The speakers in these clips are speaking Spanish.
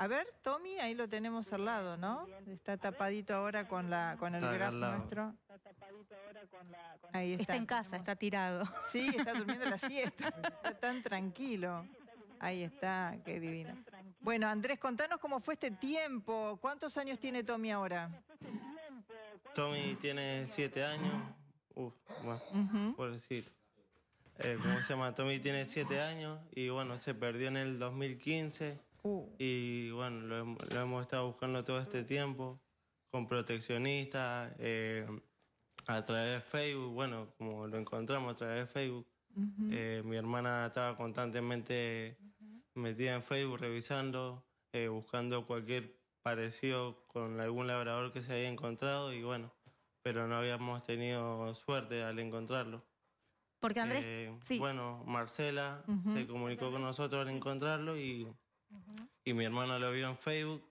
A ver, Tommy, ahí lo tenemos al lado, ¿no? Está tapadito ahora con la con el grafo nuestro. Está tapadito ahora con la está. en casa, está tirado. Sí, está durmiendo la siesta. Está tan tranquilo. Ahí está, qué divino. Bueno, Andrés, contanos cómo fue este tiempo. ¿Cuántos años tiene Tommy ahora? Tommy tiene siete años. Uf, bueno, pobrecito. Eh, ¿Cómo se llama? Tommy tiene siete años y bueno, se perdió en el 2015. Uh. Y bueno, lo, hemos estado buscando todo este tiempo con proteccionistas, eh, a través de Facebook, bueno, como lo encontramos a través de Facebook. Eh, mi hermana estaba constantemente metida en Facebook revisando, eh, buscando cualquier parecido con algún labrador que se haya encontrado y bueno, pero no habíamos tenido suerte al encontrarlo. Porque Andrés, sí. Bueno, Marcela se comunicó con nosotros al encontrarlo y y mi hermana lo vio en Facebook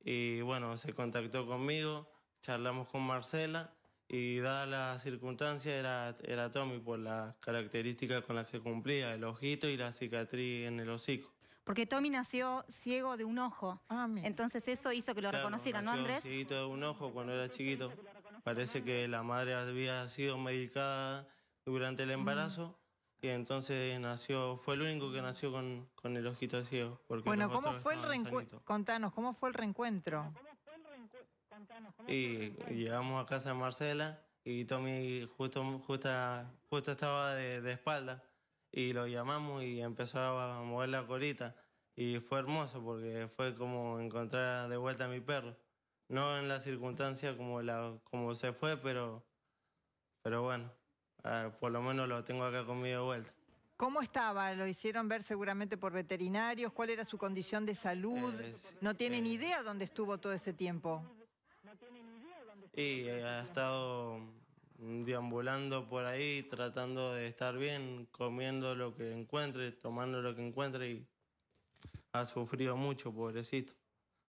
y bueno, se contactó conmigo, charlamos con Marcela y dada la circunstancia era, era Tommy por las características con las que cumplía, el ojito y la cicatriz en el hocico. Porque Tommy nació ciego de un ojo. Ah, Entonces eso hizo que lo reconociera reconocieran, ¿no, Andrés? Ciego de un ojo cuando era chiquito. Parece que la madre había sido medicada durante el embarazo y entonces nació, fue el único que nació con, con el ojito ciego. Porque bueno, ¿cómo fue, el reencuentro? Contanos, ¿cómo fue el reencuentro? Y llegamos a casa de Marcela y Tommy justo, justo, justo estaba de, espalda y lo llamamos y empezó a mover la colita. Y fue hermoso porque fue como encontrar de vuelta a mi perro. No en la circunstancia como, la, como se fue, pero, pero bueno. Ah, por lo menos lo tengo acá conmigo de vuelta. ¿Cómo estaba? Lo hicieron ver seguramente por veterinarios. ¿Cuál era su condición de salud? Eh, no tienen eh, idea dónde estuvo todo ese tiempo. Y eh, ha estado deambulando por ahí, tratando de estar bien, comiendo lo que encuentre, tomando lo que encuentre y ha sufrido mucho, pobrecito.